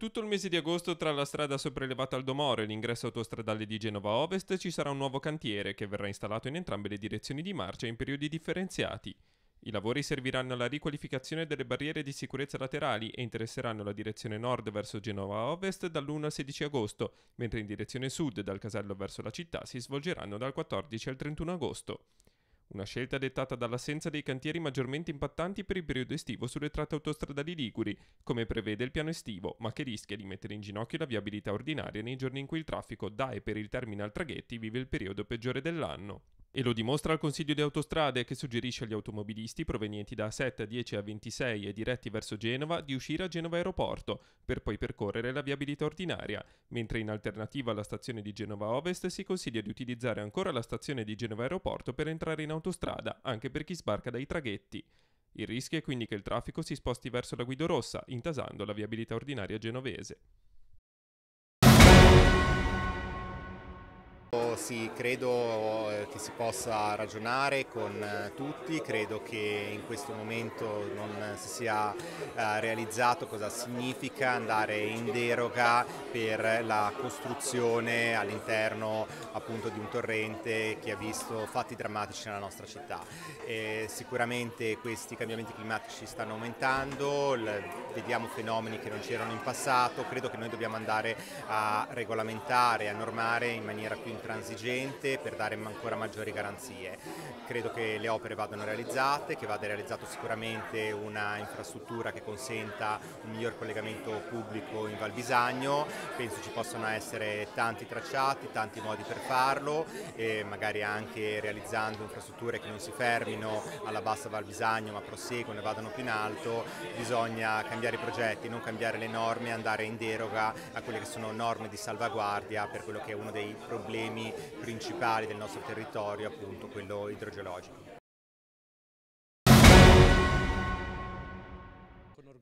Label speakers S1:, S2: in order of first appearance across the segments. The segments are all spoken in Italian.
S1: tutto il mese di agosto tra la strada sopraelevata al Domore e l'ingresso autostradale di Genova Ovest ci sarà un nuovo cantiere che verrà installato in entrambe le direzioni di marcia in periodi differenziati. I lavori serviranno alla riqualificazione delle barriere di sicurezza laterali e interesseranno la direzione nord verso Genova Ovest dall'1 al 16 agosto, mentre in direzione sud dal casello verso la città si svolgeranno dal 14 al 31 agosto. Una scelta dettata dall'assenza dei cantieri maggiormente impattanti per il periodo estivo sulle tratte autostradali liguri, come prevede il piano estivo, ma che rischia di mettere in ginocchio la viabilità ordinaria nei giorni in cui il traffico da e per il terminal traghetti vive il periodo peggiore dell'anno. E lo dimostra il Consiglio di Autostrade che suggerisce agli automobilisti provenienti da 7, 10 a 26 e diretti verso Genova di uscire a Genova Aeroporto per poi percorrere la viabilità ordinaria, mentre in alternativa alla stazione di Genova Ovest si consiglia di utilizzare ancora la stazione di Genova Aeroporto per entrare in autostrada, anche per chi sbarca dai traghetti. Il rischio è quindi che il traffico si sposti verso la Guido Rossa, intasando la viabilità ordinaria genovese.
S2: sì, credo eh, che si possa ragionare con eh, tutti, credo che in questo momento non si sia eh, realizzato cosa significa andare in deroga per la costruzione all'interno appunto di un torrente che ha visto fatti drammatici nella nostra città. E sicuramente questi cambiamenti climatici stanno aumentando, vediamo fenomeni che non c'erano in passato, credo che noi dobbiamo andare a regolamentare, a normare in maniera più intransigente esigente per dare ancora maggiori garanzie. Credo che le opere vadano realizzate, che vada realizzata sicuramente una infrastruttura che consenta un miglior collegamento pubblico in Val Bisagno, penso ci possano essere tanti tracciati, tanti modi per farlo, magari anche realizzando infrastrutture che non si fermino alla bassa Val Bisagno ma proseguono e vadano più in alto, bisogna cambiare i progetti, non cambiare le norme, andare in deroga a quelle che sono norme di salvaguardia per quello che è uno dei problemi principali del nostro territorio, appunto quello idrogeologico.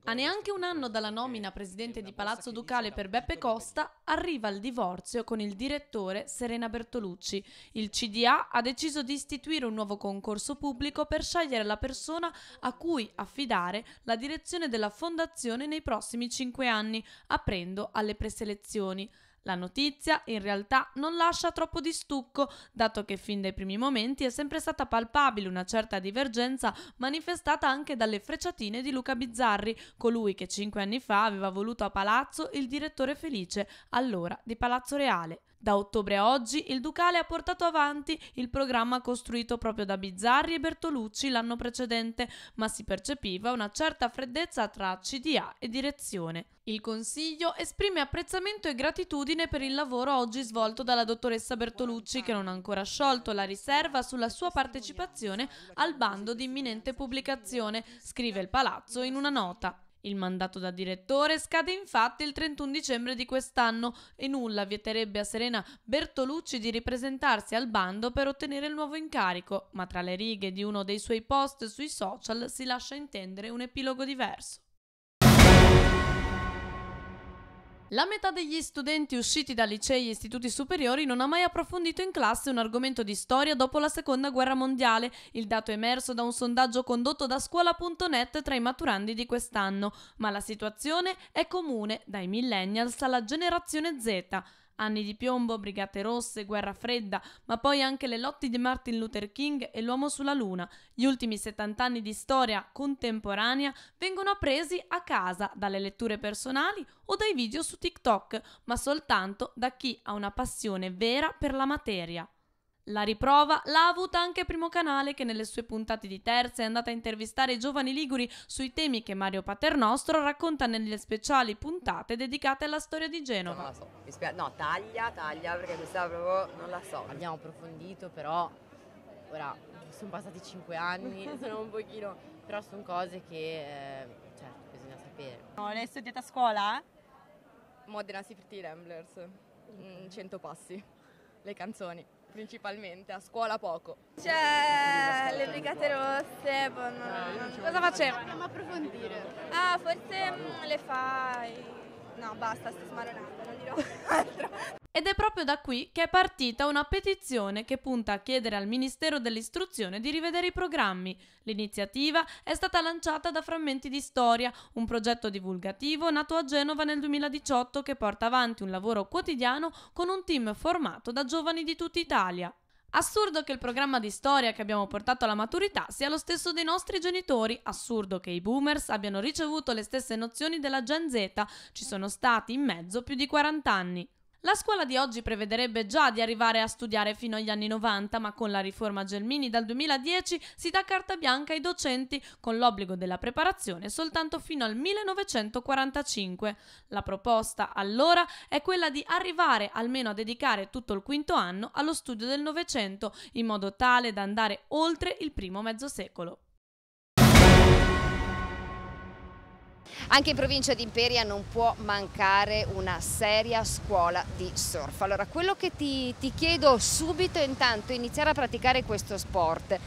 S3: A neanche un anno dalla nomina presidente di Palazzo Ducale per Beppe Costa, arriva il divorzio con il direttore Serena Bertolucci. Il CDA ha deciso di istituire un nuovo concorso pubblico per scegliere la persona a cui affidare la direzione della fondazione nei prossimi cinque anni, aprendo alle preselezioni. La notizia in realtà non lascia troppo di stucco, dato che fin dai primi momenti è sempre stata palpabile una certa divergenza manifestata anche dalle frecciatine di Luca Bizzarri, colui che cinque anni fa aveva voluto a palazzo il direttore felice, allora di Palazzo Reale. Da ottobre a oggi il Ducale ha portato avanti il programma costruito proprio da Bizzarri e Bertolucci l'anno precedente, ma si percepiva una certa freddezza tra CDA e direzione. Il Consiglio esprime apprezzamento e gratitudine per il lavoro oggi svolto dalla dottoressa Bertolucci che non ha ancora sciolto la riserva sulla sua partecipazione al bando di imminente pubblicazione, scrive il Palazzo in una nota. Il mandato da direttore scade infatti il 31 dicembre di quest'anno e nulla vieterebbe a Serena Bertolucci di ripresentarsi al bando per ottenere il nuovo incarico, ma tra le righe di uno dei suoi post sui social si lascia intendere un epilogo diverso. La metà degli studenti usciti da licei e istituti superiori non ha mai approfondito in classe un argomento di storia dopo la seconda guerra mondiale, il dato emerso da un sondaggio condotto da scuola.net tra i maturandi di quest'anno, ma la situazione è comune dai millennials alla generazione Z. Anni di piombo, Brigate Rosse, Guerra Fredda, ma poi anche le lotti di Martin Luther King e l'uomo sulla luna. Gli ultimi 70 anni di storia contemporanea vengono appresi a casa dalle letture personali o dai video su TikTok, ma soltanto da chi ha una passione vera per la materia. La riprova l'ha avuta anche Primo Canale che nelle sue puntate di terza è andata a intervistare i giovani liguri sui temi che Mario Paternostro racconta nelle speciali puntate dedicate alla storia di Genova. Non lo so, mi spiace. No, taglia, taglia perché questa proprio non la so. Abbiamo approfondito però, ora sono passati cinque anni, sono un pochino,
S4: però sono cose che eh, certo bisogna sapere.
S3: No, l'hai studiata a scuola? Modena Safety Ramblers, 100 mm, passi, le canzoni principalmente, a scuola poco. C'è le brigate rosse, boh, no, no. Eh, cosa facevano? Andiamo a approfondire. Ah, forse mh, mm, le fai... No, basta, sto smarronando, non dirò altro. Ed è proprio da qui che è partita una petizione che punta a chiedere al Ministero dell'Istruzione di rivedere i programmi. L'iniziativa è stata lanciata da Frammenti di Storia, un progetto divulgativo nato a Genova nel 2018 che porta avanti un lavoro quotidiano con un team formato da giovani di tutta Italia. Assurdo che il programma di storia che abbiamo portato alla maturità sia lo stesso dei nostri genitori, assurdo che i boomers abbiano ricevuto le stesse nozioni della Gen Z, ci sono stati in mezzo più di 40 anni. La scuola di oggi prevederebbe già di arrivare a studiare fino agli anni 90, ma con la riforma Gelmini dal 2010 si dà carta bianca ai docenti con l'obbligo della preparazione soltanto fino al 1945. La proposta allora è quella di arrivare almeno a dedicare tutto il quinto anno allo studio del Novecento, in modo tale da andare oltre il primo mezzo secolo. Anche in provincia di Imperia non
S4: può mancare una seria scuola di surf. Allora, quello che ti, ti chiedo subito intanto iniziare a praticare questo sport.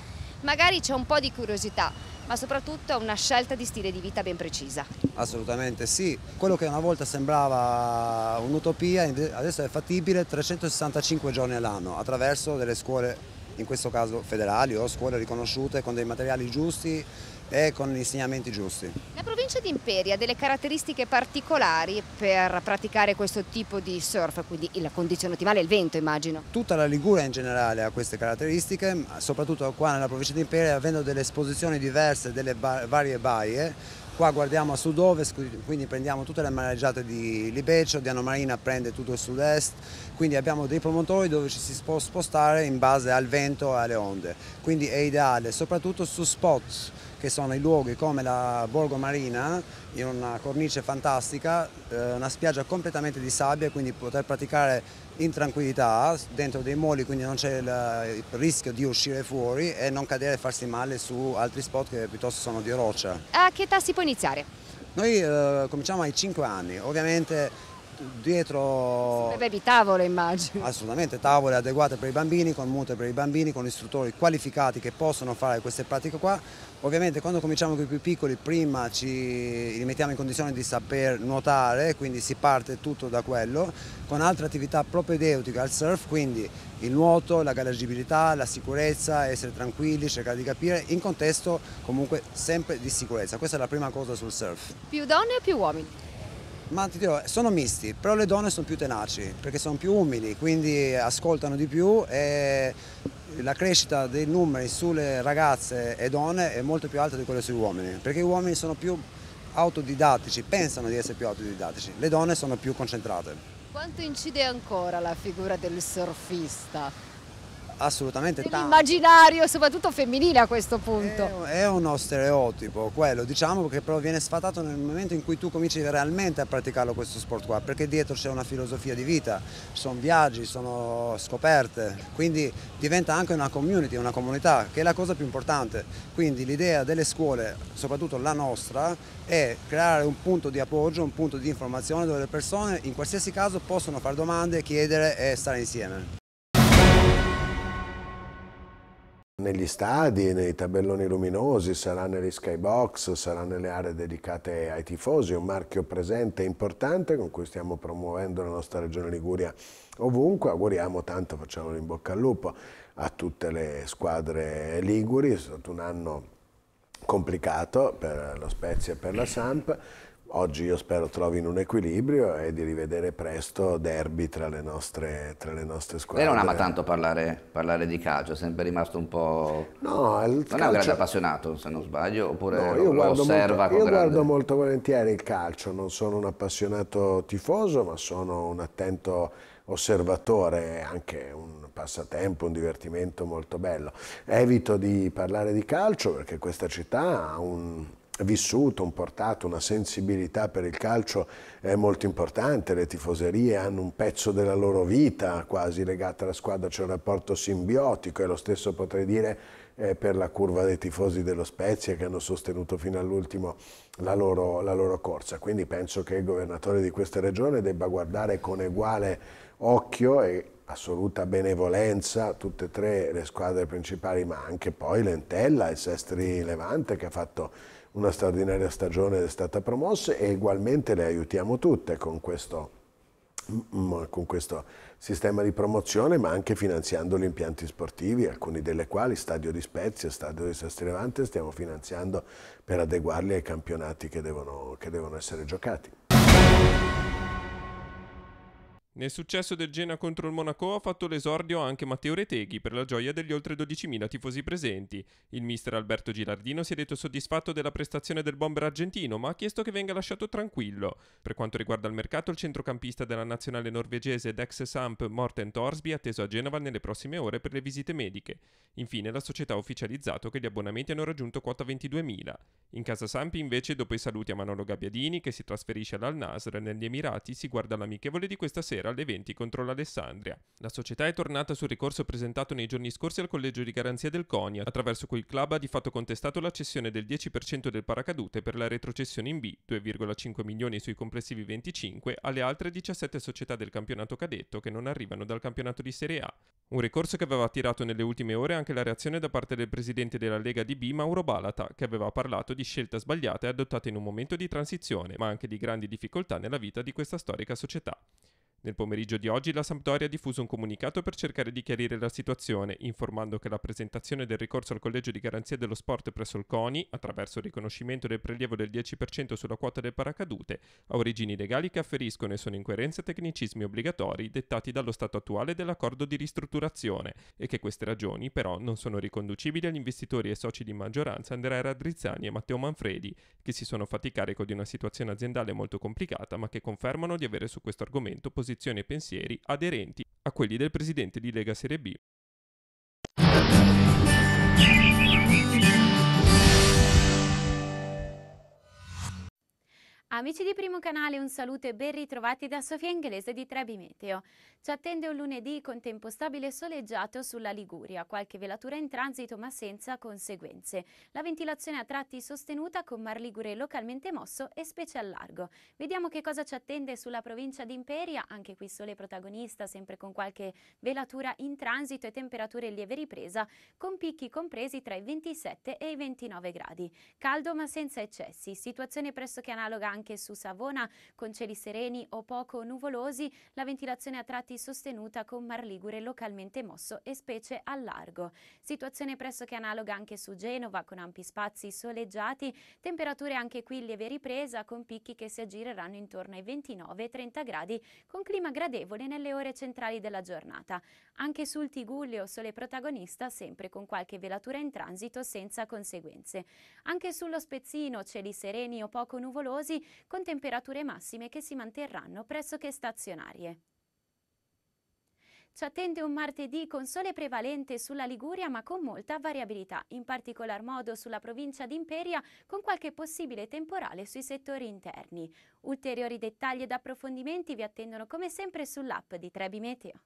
S4: Magari c'è un po' di curiosità, ma soprattutto una scelta di stile di vita ben precisa.
S5: Assolutamente sì, quello che una volta sembrava un'utopia adesso è fattibile 365 giorni all'anno attraverso delle scuole, in questo caso federali o scuole riconosciute con dei materiali giusti e con gli insegnamenti giusti.
S4: La provincia di Imperia ha delle caratteristiche particolari per praticare questo tipo di surf, quindi la condizione ottimale è il vento immagino.
S5: Tutta la Liguria in generale ha queste caratteristiche, soprattutto qua nella provincia di Imperia avendo delle esposizioni diverse delle ba varie baie, qua guardiamo a sud-ovest, quindi prendiamo tutte le mareggiate di Libeccio, di Marina prende tutto il sud-est, quindi abbiamo dei promontori dove ci si può spostare in base al vento e alle onde, quindi è ideale, soprattutto su spot che sono i luoghi come la Borgo Marina, in una cornice fantastica, eh, una spiaggia completamente di sabbia, quindi poter praticare in tranquillità dentro dei moli, quindi non c'è il, il, rischio di uscire fuori e non cadere e farsi male su altri spot che piuttosto sono di roccia.
S4: A che età si può iniziare?
S5: Noi eh, cominciamo ai 5 anni, ovviamente dietro... Sì,
S4: bevi tavole immagino.
S5: Assolutamente, tavole adeguate per i bambini, con mute per i bambini, con istruttori qualificati che possono fare queste pratiche qua. Ovviamente quando cominciamo con i più piccoli prima ci, li mettiamo in condizione di saper nuotare, quindi si parte tutto da quello, con altre attività propedeutiche al surf, quindi il nuoto, la galleggibilità, la sicurezza, essere tranquilli, cercare di capire in contesto comunque sempre di sicurezza. Questa è la prima cosa sul surf.
S4: Più donne o più uomini?
S5: Ma ti dirò, sono misti, però le donne sono più tenaci perché sono più umili, quindi ascoltano di più e la crescita dei numeri sulle ragazze e donne è molto più alta di quella sugli uomini, perché gli uomini sono più autodidattici, pensano di essere più autodidattici, le donne sono più concentrate.
S4: Quanto incide ancora la figura del surfista?
S5: assolutamente tanto.
S4: L'immaginario soprattutto femminile a questo punto.
S5: È, è, uno stereotipo quello, diciamo che però viene sfatato nel momento in cui tu cominci realmente a praticarlo questo sport qua, perché dietro c'è una filosofia di vita, sono viaggi, sono scoperte, quindi diventa anche una community, una comunità, che è la cosa più importante. Quindi l'idea delle scuole, soprattutto la nostra, è creare un punto di appoggio, un punto di informazione dove le persone in qualsiasi caso possono fare domande, chiedere e stare insieme.
S6: negli stadi, nei tabelloni luminosi, sarà negli skybox, sarà nelle aree dedicate ai tifosi, un marchio presente e importante con cui stiamo promuovendo la nostra regione Liguria ovunque, auguriamo tanto, facciamo in bocca al lupo a tutte le squadre liguri, è stato un anno complicato per lo Spezia e per la Samp, oggi io spero trovino un equilibrio e di rivedere presto derby tra le nostre, tra le nostre squadre. Lei non ama tanto parlare, parlare, di calcio, è sempre rimasto un po'... No, il non calcio... è un grande appassionato se
S5: non sbaglio, oppure no, io lo osserva molto, Io grande... guardo
S6: molto volentieri il calcio, non sono un appassionato tifoso ma sono un attento osservatore, anche un passatempo, un divertimento molto bello. Evito di parlare di calcio perché questa città ha un vissuto, un portato, una sensibilità per il calcio è molto importante, le tifoserie hanno un pezzo della loro vita quasi legata alla squadra, c'è un rapporto simbiotico e lo stesso potrei dire eh, per la curva dei tifosi dello Spezia che hanno sostenuto fino all'ultimo la, la loro, corsa. Quindi penso che il governatore di questa regione debba guardare con eguale occhio e assoluta benevolenza tutte e tre le squadre principali, ma anche poi Lentella e Sestri Levante che ha fatto una straordinaria stagione ed è stata promossa e ugualmente le aiutiamo tutte con questo mm, mm, con questo sistema di promozione ma anche finanziando gli impianti sportivi, alcuni delle quali Stadio di Spezia, Stadio di Sastrevante stiamo finanziando per adeguarli ai campionati che devono, che devono essere giocati.
S1: Nel successo del Genoa contro il Monaco ha fatto l'esordio anche Matteo Reteghi per la gioia degli oltre 12.000 tifosi presenti. Il mister Alberto Gilardino si è detto soddisfatto della prestazione del bomber argentino, ma ha chiesto che venga lasciato tranquillo. Per quanto riguarda il mercato, il centrocampista della nazionale norvegese Dex Samp Morten Torsby è atteso a Genova nelle prossime ore per le visite mediche. Infine, la società ha ufficializzato che gli abbonamenti hanno raggiunto quota 22.000. In casa Sampi, invece, dopo i saluti a Manolo Gabbiadini, che si trasferisce all'Al-Nasr negli Emirati, si guarda l'amichevole di questa sera sera alle 20 contro l'Alessandria. La società è tornata sul ricorso presentato nei giorni scorsi al collegio di garanzia del CONIA, attraverso cui il club ha di fatto contestato la cessione del 10% del paracadute per la retrocessione in B, 2,5 milioni sui complessivi 25, alle altre 17 società del campionato cadetto che non arrivano dal campionato di Serie A. Un ricorso che aveva attirato nelle ultime ore anche la reazione da parte del presidente della Lega di B, Mauro Balata, che aveva parlato di scelte sbagliate adottate in un momento di transizione, ma anche di grandi difficoltà nella vita di questa storica società. Nel pomeriggio di oggi la Sampdoria ha diffuso un comunicato per cercare di chiarire la situazione, informando che la presentazione del ricorso al Collegio di Garanzia dello Sport presso il CONI, attraverso il riconoscimento del prelievo del 10% sulla quota del paracadute, ha origini legali che afferiscono e sono in coerenza tecnicismi obbligatori dettati dallo stato attuale dell'accordo di ristrutturazione e che queste ragioni però non sono riconducibili agli investitori e soci di maggioranza Andrea Radrizzani e Matteo Manfredi, che si sono fatti carico di una situazione aziendale molto complicata ma che confermano di avere su questo argomento posizioni posizioni e pensieri aderenti a quelli del presidente di Lega Serie B
S4: Amici di Primo Canale, un saluto e ben ritrovati da Sofia Inglese di Trebi Meteo. Ci attende un lunedì con tempo stabile e soleggiato sulla Liguria, qualche velatura in transito ma senza conseguenze. La ventilazione a tratti sostenuta con mar ligure localmente mosso e specie al largo. Vediamo che cosa ci attende sulla provincia di Imperia, anche qui sole protagonista, sempre con qualche velatura in transito e temperature in lieve ripresa, con picchi compresi tra i 27 e i 29 gradi. Caldo ma senza eccessi, situazione pressoché analoga anche anche su Savona con cieli sereni o poco nuvolosi, la ventilazione a tratti sostenuta con mar ligure localmente mosso e specie al largo. Situazione pressoché analoga anche su Genova con ampi spazi soleggiati, temperature anche qui lieve ripresa con picchi che si aggireranno intorno ai 29-30 gradi con clima gradevole nelle ore centrali della giornata. Anche sul Tigullio sole protagonista sempre con qualche velatura in transito senza conseguenze. Anche sullo Spezzino cieli sereni o poco nuvolosi, con temperature massime che si manterranno pressoché stazionarie. Ci attende un martedì con sole prevalente sulla Liguria ma con molta variabilità, in particolar modo sulla provincia di Imperia con qualche possibile temporale sui settori interni. Ulteriori dettagli ed approfondimenti vi attendono come sempre sull'app di Trebi Meteo.